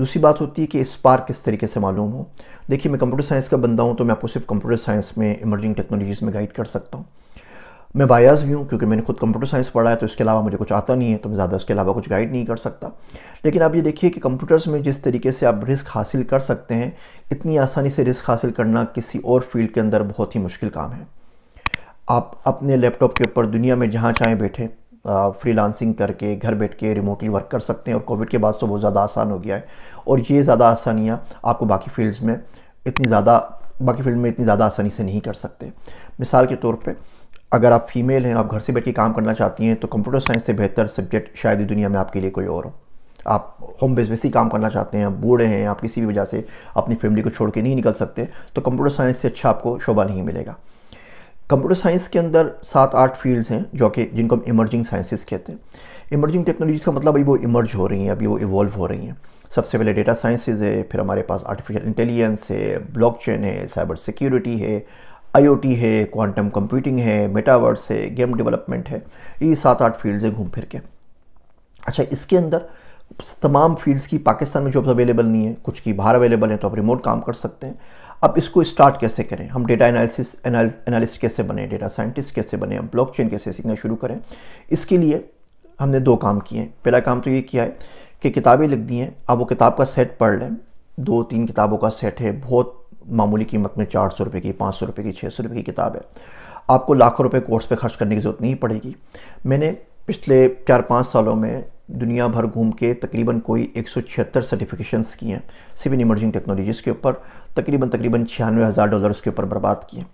दूसरी बात होती है कि स्पार्क किस तरीके से मालूम हो देखिए मैं कंप्यूटर साइंस का बंदा हूँ तो मैं आपको सिर्फ कंप्यूटर साइंस में इमर्जिंग टेक्नोलॉजीज़ में गाइड कर सकता हूँ मैं बायास भी हूँ क्योंकि मैंने खुद कंप्यूटर साइंस पढ़ा है तो इसके अलावा मुझे कुछ आता नहीं है तो मैं ज़्यादा उसके अलावा कुछ गाइड नहीं कर सकता लेकिन आप ये देखिए कि कंप्यूटर्स में जिस तरीके से आप रिस्क हासिल कर सकते हैं इतनी आसानी से रिस्क हासिल करना किसी और फील्ड के अंदर बहुत ही मुश्किल काम है आप अपने लैपटॉप के ऊपर दुनिया में जहाँ चाहें बैठे फ्रीलांसिंग करके घर बैठ के रिमोटली वर्क कर सकते हैं और कोविड के बाद तो बहुत ज़्यादा आसान हो गया है और ये ज़्यादा आसानियाँ आपको बाकी फील्ड्स में इतनी ज़्यादा बाकी फील्ड में इतनी ज़्यादा आसानी से नहीं कर सकते मिसाल के तौर पर अगर आप फीमेल हैं आप घर से बैठ के काम करना चाहती हैं तो कंप्यूटर साइंस से बेहतर सब्जेक्ट शायद ही दुनिया में आपके लिए कोई और हो आप होम बेस बेस ही काम करना चाहते हैं आप बूढ़े हैं आप किसी भी वजह से अपनी फैमिली को छोड़ के नहीं निकल सकते तो कंप्यूटर साइंस से अच्छा आपको शोभा नहीं मिलेगा कंप्यूटर साइंस के अंदर सात आठ फील्ड्स हैं जो कि जिनको हम इमर्जिंग साइंसेस कहते हैं इमर्जिंग टेक्नोलॉजीज़ का मतलब अभी वो इमर्ज हो रही हैं अभी वो इवॉल्व हो रही हैं सबसे पहले डेटा साइंसेज है फिर हमारे पास आर्टिफिशियल इंटेलिजेंस है ब्लॉकचेन है साइबर सिक्योरिटी है आईओटी है क्वांटम कंप्यूटिंग है मेटावर्स है गेम डेवलपमेंट है ये सात आठ फील्ड्स हैं घूम फिर के अच्छा इसके अंदर तमाम फील्ड्स की पाकिस्तान में जॉब्स अवेलेबल नहीं है कुछ की बाहर अवेलेबल हैं तो आप रिमोट काम कर सकते हैं अब इसको स्टार्ट कैसे करें हम डेटा एनालिसिस एनालिस्ट कैसे बने डेटा साइंटिस्ट कैसे बने हम ब्लॉक कैसे सीखना शुरू करें इसके लिए हमने दो काम किए हैं पहला काम तो ये किया है कि किताबें लिख दी हैं आप वो किताब का सेट पढ़ लें दो तीन किताबों का सेट है बहुत मामूली कीमत में चार सौ रुपये की पाँच सौ रुपये की छः सौ रुपये की किताब है आपको लाखों रुपये कोर्स पर खर्च करने की ज़रूरत नहीं पड़ेगी मैंने पिछले चार पाँच सालों में दुनिया भर घूम के तकरीबन कोई एक सौ छिहत्तर सर्टिफिकेशंस किए हैं सिविल इमर्जिंग टेक्नोलॉजीज़ के ऊपर तकरीबन तकरीबन छियानवे हज़ार डॉलर उसके ऊपर बर्बाद किए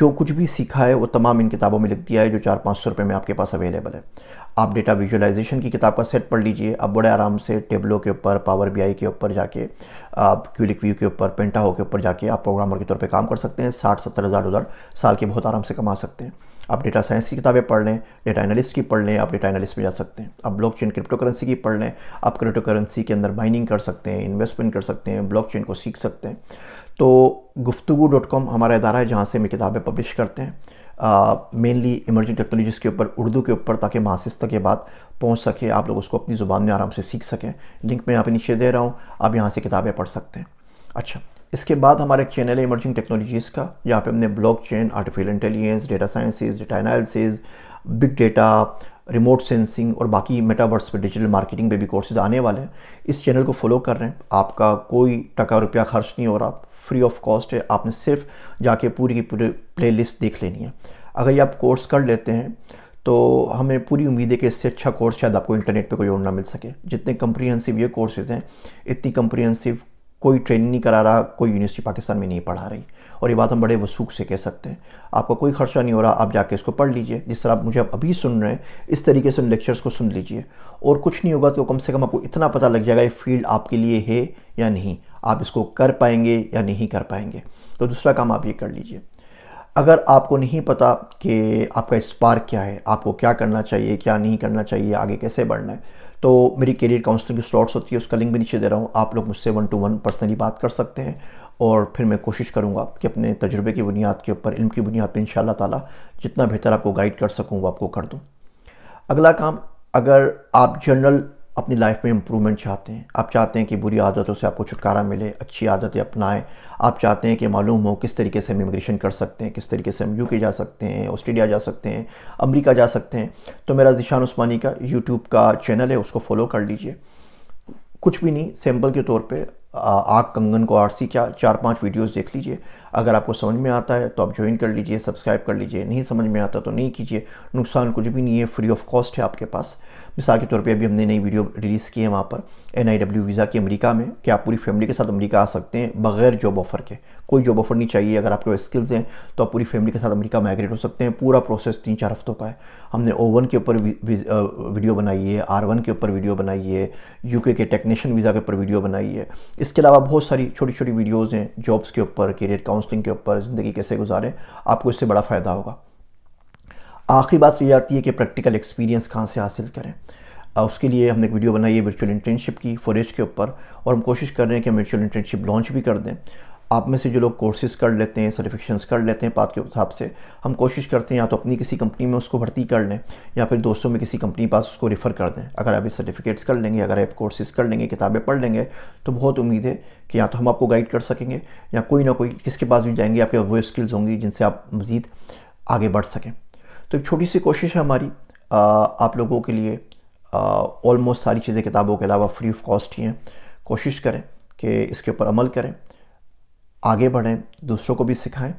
जो कुछ भी सीखा है वो तमाम इन किताबों में लिख दिया है जो चार पाँच सौ रुपये में आपके पास अवेलेबल है आप डेटा विजुअलाइजेशन की किताब का सेट पढ़ लीजिए आप बड़े आराम से टेबलों के ऊपर पावर बीआई के ऊपर जाके आप क्यूलिक व्यू के ऊपर पेंटाहो के ऊपर जाके आप प्रोग्रामर के तौर पे काम कर सकते हैं साठ सत्तर हज़ार डॉलर साल के बहुत आराम से कमा सकते हैं आप डेटा साइंस की किताबें पढ़ लें डेटा एनालिस्ट की पढ़ लें आप डेटा एनालिस्ट में जा सकते हैं आप ब्लॉक चेन क्रिप्टो करेंसी की पढ़ लें आप क्रिप्टो करेंसी के अंदर माइनिंग कर सकते हैं इन्वेस्टमेंट कर सकते हैं ब्लॉक चेन को सीख सकते हैं तो गुफ्तु हमारा इदारा है जहाँ से हम किताबें पब्लिश करते हैं मेनली इमर्जिंग टेक्नोलॉजीज़ के ऊपर उर्दू के ऊपर ताकि मासिस तक ये बात पहुँच सके आप लोग उसको अपनी ज़ुबान में आराम से सीख सकें लिंक मैं यहाँ पर नीचे दे रहा हूँ आप यहाँ से किताबें पढ़ सकते हैं अच्छा इसके बाद हमारा एक चैनल है इमर्जिंग टेक्नोलॉजीज़ का यहाँ पे हमने blockchain artificial intelligence data sciences data analysis big data remote sensing और बाकी मेटावर्स पे डिजिटल मार्केटिंग पे भी कोर्सेज आने वाले हैं इस चैनल को फॉलो कर रहे हैं आपका कोई टका रुपया खर्च नहीं हो रहा फ्री ऑफ कॉस्ट है आपने सिर्फ जाके पूरी की पूरी प्ले लिस्ट देख लेनी है अगर ये आप कोर्स कर लेते हैं तो हमें पूरी उम्मीद है कि इससे अच्छा कोर्स शायद आपको इंटरनेट पर कोई और ना मिल सके जितने कम्प्रीहेंसिव ये कोर्सेज हैं इतनी कम्प्रीहेंसिव कोई ट्रेनिंग नहीं करा रहा कोई यूनिवर्सिटी पाकिस्तान में नहीं पढ़ा रही और ये बात हम बड़े वसूख से कह सकते हैं आपका कोई खर्चा नहीं हो रहा आप जाके इसको पढ़ लीजिए जिस तरह आप मुझे आप अभी सुन रहे हैं इस तरीके से उन लेक्चर्स को सुन लीजिए और कुछ नहीं होगा तो कम से कम आपको इतना पता लग जाएगा ये फील्ड आपके लिए है या नहीं आप इसको कर पाएंगे या नहीं कर पाएंगे तो दूसरा काम आप ये कर लीजिए अगर आपको नहीं पता कि आपका स्पार्क क्या है आपको क्या करना चाहिए क्या नहीं करना चाहिए आगे कैसे बढ़ना है तो मेरी करियर काउंसलिंग की स्लॉट्स होती है उसका लिंक भी नीचे दे रहा हूँ आप लोग मुझसे वन टू वन पर्सनली बात कर सकते हैं और फिर मैं कोशिश करूँगा कि अपने तजुर्बे की बुनियाद के ऊपर इल्म की बुनियाद पर इन ताला जितना बेहतर आपको गाइड कर सकूँ वो आपको कर दूँ अगला काम अगर आप जनरल अपनी लाइफ में इम्प्रूवमेंट चाहते हैं आप चाहते हैं कि बुरी आदतों से आपको छुटकारा मिले अच्छी आदतें अपनाएं आप चाहते हैं कि मालूम हो किस तरीके से हम इमिग्रेशन कर सकते हैं किस तरीके से हम यूके जा सकते हैं ऑस्ट्रेलिया जा सकते हैं अमेरिका जा सकते हैं तो मेरा जिशान उस्मानी का यूट्यूब का चैनल है उसको फॉलो कर लीजिए कुछ भी नहीं सैम्पल के तौर पर आग कंगन को आरसी क्या चार पांच वीडियोस देख लीजिए अगर आपको समझ में आता है तो आप ज्वाइन कर लीजिए सब्सक्राइब कर लीजिए नहीं समझ में आता तो नहीं कीजिए नुकसान कुछ भी नहीं है फ्री ऑफ कॉस्ट है आपके पास मिसाल के तौर पे अभी हमने नई वीडियो रिलीज़ की है वहाँ पर एन वीज़ा की अमरीका में कि आप पूरी फैमिली के साथ अमरीका आ सकते हैं बगैर जॉब ऑफ़र के कोई जॉब ऑफ़र नहीं चाहिए अगर आपके पास स्किल्स हैं तो आप पूरी फैमिली के साथ अमरीका माइग्रेट हो सकते हैं पूरा प्रोसेस तीन चार हफ्तों का है हमने ओ के ऊपर वीडियो बनाई है आर के ऊपर वीडियो बनाई है यू के टेक्नीशियन वीज़ा के ऊपर वीडियो बनाई है इसके अलावा बहुत सारी छोटी छोटी वीडियोज़ हैं जॉब्स के ऊपर करियर काउंसलिंग के ऊपर ज़िंदगी कैसे गुजारें आपको इससे बड़ा फ़ायदा होगा आखिरी बात ये आती है कि प्रैक्टिकल एक्सपीरियंस कहाँ से हासिल करें उसके लिए हमने एक वीडियो बनाई है वर्चुअल इंटर्नशिप की फॉरेज के ऊपर और हम कोशिश कर रहे हैं कि हम वर्चुअल इंटर्नशिप लॉन्च भी कर दें आप में से जो लोग कोर्सेज कर लेते हैं सर्टिफिकेशन कर लेते हैं पाथ के हिसाब से हम कोशिश करते हैं या तो अपनी किसी कंपनी में उसको भर्ती कर लें या फिर दोस्तों में किसी कंपनी के पास उसको रेफ़र कर दें अगर आप ये सर्टिफिकेट्स कर लेंगे अगर आप कोर्सेज़ कर लेंगे किताबें पढ़ लेंगे तो बहुत उम्मीद है कि या तो हम आपको गाइड कर सकेंगे या कोई ना कोई किसके पास भी जाएंगे आपके वो स्किल्स होंगी जिनसे आप मज़ीद आगे बढ़ सकें तो एक छोटी सी कोशिश है हमारी आप लोगों के लिए ऑलमोस्ट सारी चीज़ें किताबों के अलावा फ्री ऑफ कॉस्ट ही हैं कोशिश करें कि इसके ऊपर अमल करें आगे बढ़ें दूसरों को भी सिखाएं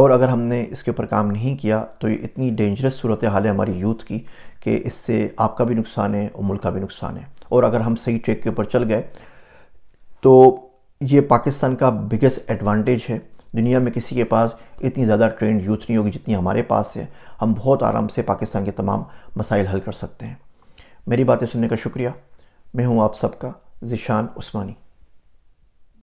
और अगर हमने इसके ऊपर काम नहीं किया तो ये इतनी डेंजरस सूरत हाल है हमारी यूथ की कि इससे आपका भी नुकसान है और मुल्क का भी नुकसान है और अगर हम सही ट्रैक के ऊपर चल गए तो ये पाकिस्तान का बिगेस्ट एडवांटेज है दुनिया में किसी के पास इतनी ज़्यादा ट्रेंड यूथ नहीं होगी जितनी हमारे पास है हम बहुत आराम से पाकिस्तान के तमाम मसाइल हल कर सकते हैं मेरी बातें सुनने का शुक्रिया मैं हूँ आप सबका जिशान उस्मानी